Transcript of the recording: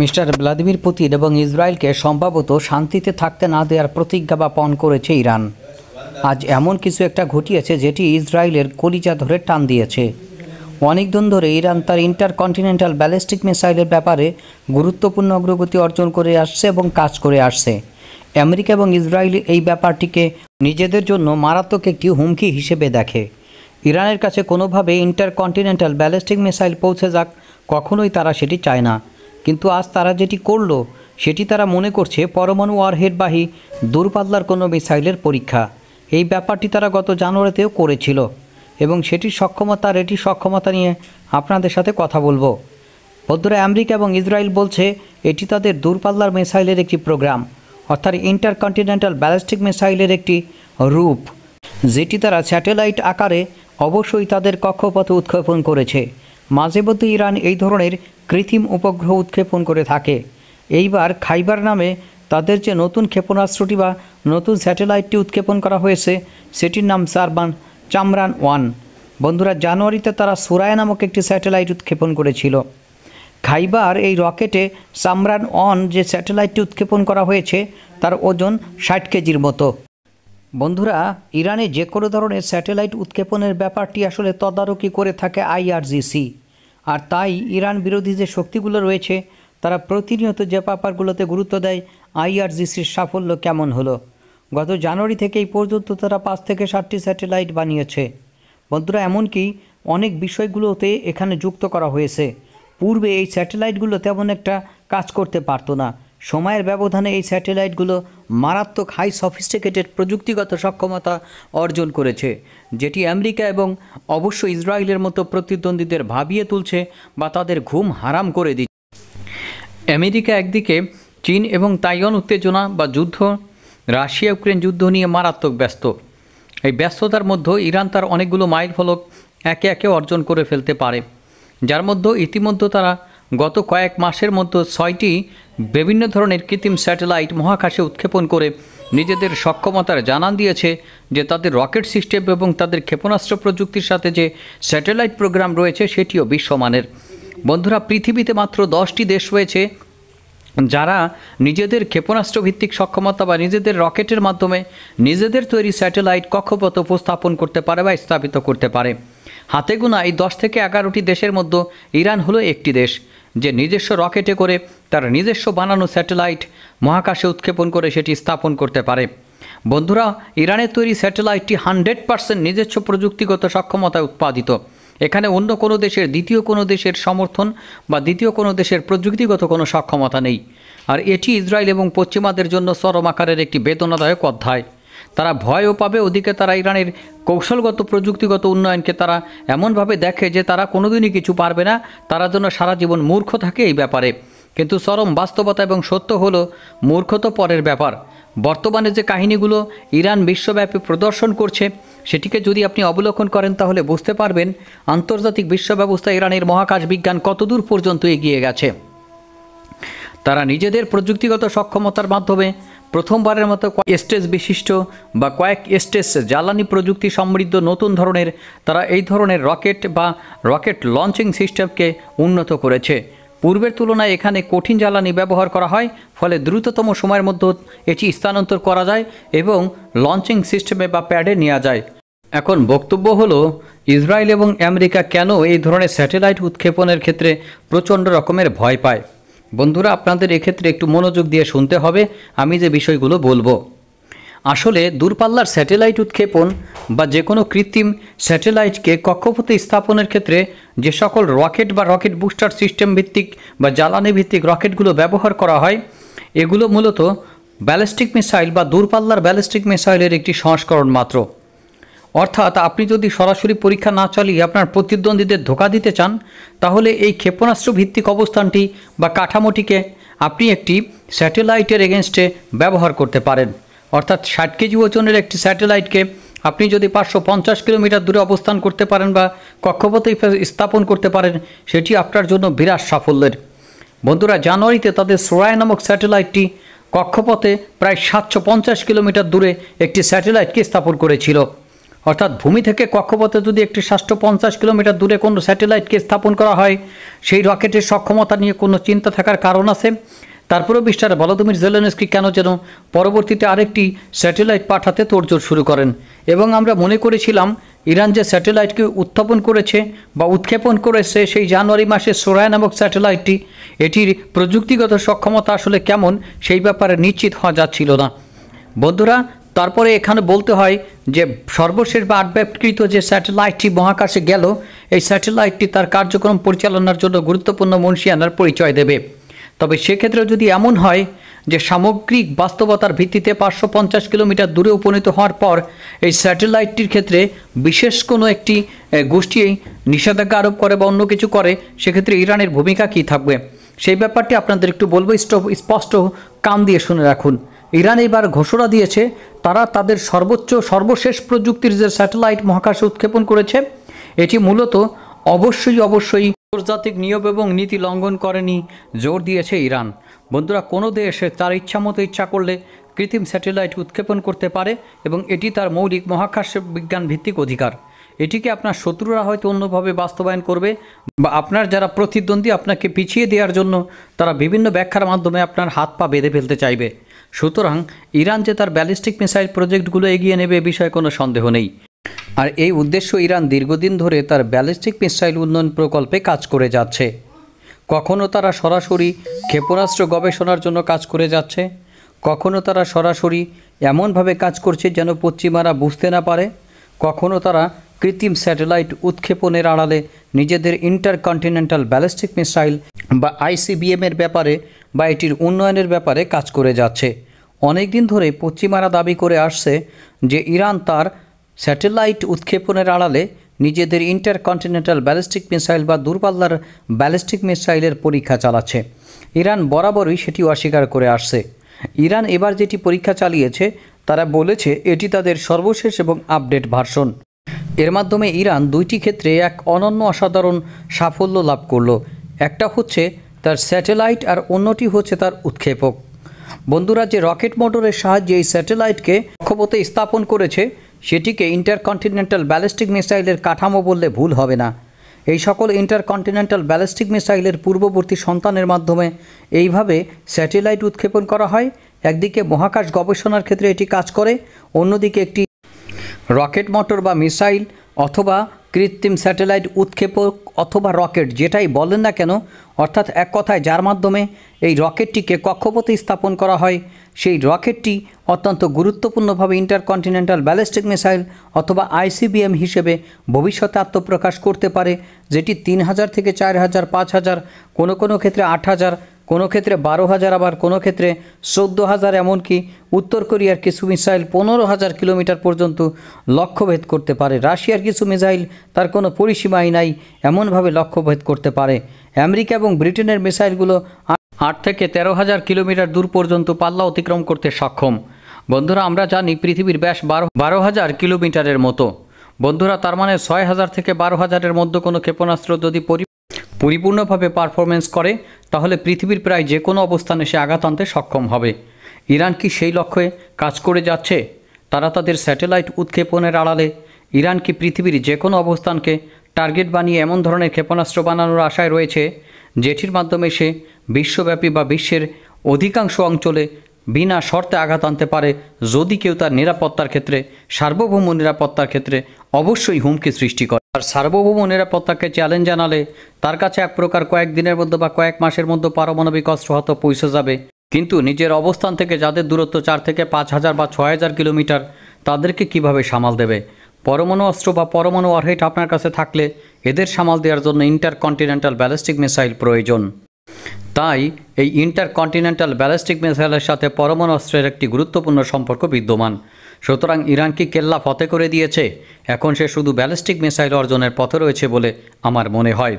mister Vladimir Putin এবং ইসরায়েলকে সম্ভবত শান্তিতে থাকতে না দেওয়ার প্রতিজ্ঞা বাপন করেছে ইরান আজ এমন কিছু একটা ঘটিয়েছে যেটি ইসরায়েলের কলিজা ধরে টান দিয়েছে অনেকদিন ধরে ইরান তার ইন্টারকন্টিনেন্টাল ব্যালিস্টিক মিসাইলের ব্যাপারে গুরুত্বপূর্ণ অগ্রগতি অর্জন করে আসছে এবং কাজ করে আসছে আমেরিকা এবং ইসরায়েল এই ব্যাপারটিকে নিজেদের জন্য মারাত্মক একটি হুমকি হিসেবে দেখে ইরানের কাছে কোনোভাবে ইন্টারকন্টিনেন্টাল ব্যালিস্টিক মিসাইল পৌঁছে যাক কখনোই তারা সেটি চায় না কিন্তু আজ তারা যেটি করল সেটি তারা মনে করছে পরমাণু ওয়ারহেডবাহী দূরপাল্লার কোনো মিসাইলের পরীক্ষা এই ব্যাপারটি তারা গত জানুয়ারিতেও করেছিল এবং সেটির সক্ষমতা এটি সক্ষমতা নিয়ে আপনাদের সাথে কথা বলবো বদ্ধরা আমেরিকা এবং ইসরায়েল বলছে এটি তাদের দূরপাল্লার মিসাইলের একটি প্রোগ্রাম অর্থাৎ ইন্টারকন্টিনেন্টাল ব্যালিস্টিক মিসাইলের একটি রূপ যেটি তারা স্যাটেলাইট আকারে অবশ্যই তাদের কক্ষপথে উৎক্ষেপণ করেছে মাঝে মধ্যে ইরান এই ধরনের কৃত্রিম উপগ্রহ উৎক্ষেপণ করে থাকে এইবার খাইবার নামে তাদের যে নতুন ক্ষেপণাস্ত্রটি বা নতুন স্যাটেলাইটটি উৎক্ষেপণ করা হয়েছে সেটির নাম সারবান চামরান ওয়ান বন্ধুরা জানুয়ারিতে তারা সুরায় নামক একটি স্যাটেলাইট উৎক্ষেপণ করেছিল খাইবার এই রকেটে সামরান অন যে স্যাটেলাইটটি উৎক্ষেপণ করা হয়েছে তার ওজন ষাট কেজির মতো বন্ধুরা ইরানে যে কোনো ধরনের স্যাটেলাইট উৎক্ষেপণের ব্যাপারটি আসলে তদারকি করে থাকে আইআরজিসি আর তাই ইরান বিরোধী যে শক্তিগুলো রয়েছে তারা প্রতিনিয়ত যে পাপারগুলোতে গুরুত্ব দেয় আইআরজিসির সাফল্য কেমন হলো গত জানুয়ারি থেকে এই পর্যন্ত তারা পাঁচ থেকে সাতটি স্যাটেলাইট বানিয়েছে বন্ধুরা এমনকি অনেক বিষয়গুলোতে এখানে যুক্ত করা হয়েছে পূর্বে এই স্যাটেলাইটগুলো তেমন একটা কাজ করতে পারতো না সময়ের ব্যবধানে এই স্যাটেলাইটগুলো মারাত্মক হাই সফিস্টিকেটেড প্রযুক্তিগত সক্ষমতা অর্জন করেছে যেটি আমেরিকা এবং অবশ্য ইসরায়েলের মতো প্রতিদ্বন্দ্বীদের ভাবিয়ে তুলছে বা তাদের ঘুম হারাম করে দিচ্ছে আমেরিকা একদিকে চীন এবং তাইওয়ান উত্তেজনা বা যুদ্ধ রাশিয়া ইউক্রেন যুদ্ধ নিয়ে মারাত্মক ব্যস্ত এই ব্যস্ততার মধ্যেও ইরান তার অনেকগুলো মাইল ফলক একে একে অর্জন করে ফেলতে পারে যার মধ্যে ইতিমধ্যে তারা গত কয়েক মাসের মধ্যে ছয়টি বিভিন্ন ধরনের কৃত্রিম স্যাটেলাইট মহাকাশে উৎক্ষেপণ করে নিজেদের সক্ষমতার জানান দিয়েছে যে তাদের রকেট সিস্টেম এবং তাদের ক্ষেপণাস্ত্র প্রযুক্তির সাথে যে স্যাটেলাইট প্রোগ্রাম রয়েছে সেটিও বিশ্বমানের বন্ধুরা পৃথিবীতে মাত্র দশটি দেশ রয়েছে যারা নিজেদের ক্ষেপণাস্ত্র ভিত্তিক সক্ষমতা বা নিজেদের রকেটের মাধ্যমে নিজেদের তৈরি স্যাটেলাইট কক্ষপথ উপস্থাপন করতে পারে বা স্থাপিত করতে পারে হাতে গোনা এই দশ থেকে এগারোটি দেশের মধ্যে ইরান হলো একটি দেশ যে নিজস্ব রকেটে করে তার নিজস্ব বানানো স্যাটেলাইট মহাকাশে উৎক্ষেপণ করে সেটি স্থাপন করতে পারে বন্ধুরা ইরানের তৈরি স্যাটেলাইটটি হানড্রেড পার্সেন্ট নিজস্ব প্রযুক্তিগত সক্ষমতায় উৎপাদিত এখানে অন্য কোনো দেশের দ্বিতীয় কোনো দেশের সমর্থন বা দ্বিতীয় কোনো দেশের প্রযুক্তিগত কোনো সক্ষমতা নেই আর এটি ইসরায়েল এবং পশ্চিমাদের জন্য চরম আকারের একটি বেদনাদায়ক অধ্যায় তারা ভয়ও পাবে ওদিকে তারা ইরানের কৌশলগত প্রযুক্তিগত উন্নয়নকে তারা এমনভাবে দেখে যে তারা কোনোদিনই কিছু পারবে না তারা জন্য সারা জীবন মূর্খ থাকে এই ব্যাপারে কিন্তু চরম বাস্তবতা এবং সত্য হল মূর্খ তো পরের ব্যাপার বর্তমানে যে কাহিনীগুলো ইরান বিশ্বব্যাপী প্রদর্শন করছে সেটিকে যদি আপনি অবলোকন করেন তাহলে বুঝতে পারবেন আন্তর্জাতিক বিশ্বব্যবস্থা ইরানের মহাকাশ বিজ্ঞান কতদূর পর্যন্ত এগিয়ে গেছে তারা নিজেদের প্রযুক্তিগত সক্ষমতার মাধ্যমে প্রথমবারের মতো স্টেজ বিশিষ্ট বা কয়েক স্টেজ জ্বালানি প্রযুক্তি সমৃদ্ধ নতুন ধরনের তারা এই ধরনের রকেট বা রকেট লঞ্চিং সিস্টেমকে উন্নত করেছে পূর্বের তুলনায় এখানে কঠিন জ্বালানি ব্যবহার করা হয় ফলে দ্রুততম সময়ের মধ্যে এটি স্থানান্তর করা যায় এবং লঞ্চিং সিস্টেমে বা প্যাডে নেওয়া যায় এখন বক্তব্য হলো ইসরায়েল এবং আমেরিকা কেন এই ধরনের স্যাটেলাইট উৎক্ষেপণের ক্ষেত্রে প্রচণ্ড রকমের ভয় পায় বন্ধুরা আপনাদের এক্ষেত্রে একটু মনোযোগ দিয়ে শুনতে হবে আমি যে বিষয়গুলো বলবো আসলে দূরপাল্লার স্যাটেলাইট উৎক্ষেপণ বা যে কোনো কৃত্রিম স্যাটেলাইটকে কক্ষপথে স্থাপনের ক্ষেত্রে যে সকল রকেট বা রকেট বুস্টার সিস্টেম ভিত্তিক বা জ্বালানি ভিত্তিক রকেটগুলো ব্যবহার করা হয় এগুলো মূলত ব্যালিস্টিক মিসাইল বা দূরপাল্লার ব্যালিস্টিক মিসাইলের একটি সংস্করণ মাত্র অর্থাৎ আপনি যদি সরাসরি পরীক্ষা না চালিয়ে আপনার প্রতিদ্বন্দ্বীদের ধোকা দিতে চান তাহলে এই ক্ষেপণাস্ত্র ভিত্তিক অবস্থানটি বা কাঠামোটিকে আপনি একটি স্যাটেলাইটের এগেনস্টে ব্যবহার করতে পারেন অর্থাৎ ষাট কেজি ওজনের একটি স্যাটেলাইটকে আপনি যদি পাঁচশো পঞ্চাশ কিলোমিটার দূরে অবস্থান করতে পারেন বা কক্ষপথে স্থাপন করতে পারেন সেটি আপনার জন্য বিরাট সাফল্যের বন্ধুরা জানুয়ারিতে তাদের সোরায় নামক স্যাটেলাইটটি কক্ষপথে প্রায় সাতশো পঞ্চাশ কিলোমিটার দূরে একটি স্যাটেলাইটকে স্থাপন করেছিল অর্থাৎ ভূমি থেকে কক্ষপথে যদি একটি সাতশো পঞ্চাশ কিলোমিটার দূরে কোনো স্যাটেলাইটকে স্থাপন করা হয় সেই রকেটের সক্ষমতা নিয়ে কোনো চিন্তা থাকার কারণ আছে তারপরেও মিস্টার ভলোদিমির জেলেনস্কি কেন যেন পরবর্তীতে আরেকটি স্যাটেলাইট পাঠাতে তোড়জোড় শুরু করেন এবং আমরা মনে করেছিলাম ইরান যে স্যাটেলাইটকে উত্থাপন করেছে বা উৎক্ষেপণ করেছে সেই জানুয়ারি মাসে সোরায় নামক স্যাটেলাইটটি এটির প্রযুক্তিগত সক্ষমতা আসলে কেমন সেই ব্যাপারে নিশ্চিত হওয়া যাচ্ছিল না বন্ধুরা তারপরে এখানে বলতে হয় যে সর্বশেষ বা আটব্যাপকৃত যে স্যাটেলাইটটি মহাকাশে গেল এই স্যাটেলাইটটি তার কার্যক্রম পরিচালনার জন্য গুরুত্বপূর্ণ মনসিয়ানার পরিচয় দেবে তবে সেক্ষেত্রে যদি এমন হয় যে সামগ্রিক বাস্তবতার ভিত্তিতে পাঁচশো পঞ্চাশ কিলোমিটার দূরে উপনীত হওয়ার পর এই স্যাটেলাইটটির ক্ষেত্রে বিশেষ কোনো একটি গোষ্ঠী নিষেধাজ্ঞা আরোপ করে বা অন্য কিছু করে সেক্ষেত্রে ইরানের ভূমিকা কী থাকবে সেই ব্যাপারটি আপনাদের একটু বলবো স্পষ্ট কান দিয়ে শুনে রাখুন ইরান এবার ঘোষণা দিয়েছে তারা তাদের সর্বোচ্চ সর্বশেষ প্রযুক্তির যে স্যাটেলাইট মহাকাশে উৎক্ষেপণ করেছে এটি মূলত অবশ্যই অবশ্যই আন্তর্জাতিক নিয়ম এবং নীতি লঙ্ঘন করেনি জোর দিয়েছে ইরান বন্ধুরা কোনো দেশে তার ইচ্ছামতো ইচ্ছা করলে কৃত্রিম স্যাটেলাইট উৎক্ষেপণ করতে পারে এবং এটি তার মৌলিক মহাকাশ বিজ্ঞান ভিত্তিক অধিকার এটিকে আপনার শত্রুরা হয়তো অন্যভাবে বাস্তবায়ন করবে বা আপনার যারা প্রতিদ্বন্দ্বী আপনাকে পিছিয়ে দেওয়ার জন্য তারা বিভিন্ন ব্যাখ্যার মাধ্যমে আপনার হাত পা বেঁধে ফেলতে চাইবে সুতরাং ইরান যে তার ব্যালিস্টিক মিসাইল প্রজেক্টগুলো এগিয়ে নেবে এ বিষয়ে কোনো সন্দেহ নেই আর এই উদ্দেশ্য ইরান দীর্ঘদিন ধরে তার ব্যালিস্টিক মিসাইল উন্নয়ন প্রকল্পে কাজ করে যাচ্ছে কখনও তারা সরাসরি ক্ষেপণাস্ত্র গবেষণার জন্য কাজ করে যাচ্ছে কখনও তারা সরাসরি এমনভাবে কাজ করছে যেন পশ্চিমারা বুঝতে না পারে কখনও তারা কৃত্রিম স্যাটেলাইট উৎক্ষেপণের আড়ালে নিজেদের ইন্টারকন্টিনেন্টাল ব্যালিস্টিক মিসাইল বা আইসিবিএমের ব্যাপারে বা এটির উন্নয়নের ব্যাপারে কাজ করে যাচ্ছে অনেক দিন ধরে পশ্চিমারা দাবি করে আসছে যে ইরান তার স্যাটেলাইট উৎক্ষেপণের আড়ালে নিজেদের ইন্টারকন্টিনেন্টাল ব্যালিস্টিক মিসাইল বা দূরপাল্লার ব্যালিস্টিক মিসাইলের পরীক্ষা চালাচ্ছে ইরান বরাবরই সেটি অস্বীকার করে আসছে ইরান এবার যেটি পরীক্ষা চালিয়েছে তারা বলেছে এটি তাদের সর্বশেষ এবং আপডেট ভার্সন এর মাধ্যমে ইরান দুইটি ক্ষেত্রে এক অনন্য অসাধারণ সাফল্য লাভ করল একটা হচ্ছে তার স্যাটেলাইট আর অন্যটি হচ্ছে তার উৎক্ষেপক বন্ধুরা যে রকেট মোটরের সাহায্যে এই স্যাটেলাইটকে কক্ষপথে স্থাপন করেছে সেটিকে ইন্টারকন্টিনেন্টাল ব্যালিস্টিক মিসাইলের কাঠামো বললে ভুল হবে না এই সকল ইন্টারকন্টিনেন্টাল ব্যালিস্টিক মিসাইলের পূর্ববর্তী সন্তানের মাধ্যমে এইভাবে স্যাটেলাইট উৎক্ষেপণ করা হয় একদিকে মহাকাশ গবেষণার ক্ষেত্রে এটি কাজ করে অন্যদিকে একটি রকেট মোটর বা মিসাইল অথবা কৃত্রিম স্যাটেলাইট উৎক্ষেপক অথবা রকেট যেটাই বলেন না কেন অর্থাৎ এক কথায় যার মাধ্যমে এই রকেটটিকে কক্ষপথে স্থাপন করা হয় সেই রকেটটি অত্যন্ত গুরুত্বপূর্ণভাবে ইন্টারকন্টিনেন্টাল ব্যালিস্টিক মিসাইল অথবা আইসিবিএম হিসেবে ভবিষ্যতে আত্মপ্রকাশ করতে পারে যেটি তিন হাজার থেকে চার হাজার পাঁচ হাজার কোনো কোনো ক্ষেত্রে আট হাজার কোনো ক্ষেত্রে বারো হাজার আবার কোনো ক্ষেত্রে চোদ্দো হাজার এমনকি উত্তর কোরিয়ার কিছু মিসাইল পনেরো হাজার কিলোমিটার পর্যন্ত লক্ষ্যভেদ করতে পারে রাশিয়ার কিছু মিসাইল তার কোনো পরিসীমাই নাই এমনভাবে লক্ষ্যভেদ করতে পারে আমেরিকা এবং ব্রিটেনের মিসাইলগুলো আট থেকে তেরো হাজার কিলোমিটার দূর পর্যন্ত পাল্লা অতিক্রম করতে সক্ষম বন্ধুরা আমরা জানি পৃথিবীর ব্যাস বারো বারো হাজার কিলোমিটারের মতো বন্ধুরা তার মানে ছয় হাজার থেকে বারো হাজারের মধ্যে কোনো ক্ষেপণাস্ত্র যদি পরি পরিপূর্ণভাবে পারফরমেন্স করে তাহলে পৃথিবীর প্রায় যে কোনো অবস্থানে সে আঘাত আনতে সক্ষম হবে ইরান কি সেই লক্ষ্যে কাজ করে যাচ্ছে তারা তাদের স্যাটেলাইট উৎক্ষেপণের আড়ালে ইরান কি পৃথিবীর যে কোনো অবস্থানকে টার্গেট বানিয়ে এমন ধরনের ক্ষেপণাস্ত্র বানানোর আশায় রয়েছে যেটির মাধ্যমে সে বিশ্বব্যাপী বা বিশ্বের অধিকাংশ অঞ্চলে বিনা শর্তে আঘাত আনতে পারে যদি কেউ তার নিরাপত্তার ক্ষেত্রে সার্বভৌম নিরাপত্তার ক্ষেত্রে অবশ্যই হুমকি সৃষ্টি করে আর সার্বভৌম নিরাপত্তাকে চ্যালেঞ্জ জানালে তার কাছে এক প্রকার কয়েকদিনের মধ্যে বা কয়েক মাসের মধ্যে পারমাণবিক অস্ত্র হয়তো পৌঁছে যাবে কিন্তু নিজের অবস্থান থেকে যাদের দূরত্ব চার থেকে পাঁচ হাজার বা ছয় হাজার কিলোমিটার তাদেরকে কিভাবে সামাল দেবে পরমাণু অস্ত্র বা পরমাণু অর্হেট আপনার কাছে থাকলে এদের সামাল দেওয়ার জন্য ইন্টারকন্টিনেন্টাল ব্যালিস্টিক মিসাইল প্রয়োজন তাই এই ইন্টারকন্টিনেন্টাল ব্যালিস্টিক মিসাইলের সাথে পরমাণু অস্ত্রের একটি গুরুত্বপূর্ণ সম্পর্ক বিদ্যমান সুতরাং ইরান কি কেল্লা ফতে করে দিয়েছে এখন সে শুধু ব্যালিস্টিক মিসাইল অর্জনের পথে রয়েছে বলে আমার মনে হয়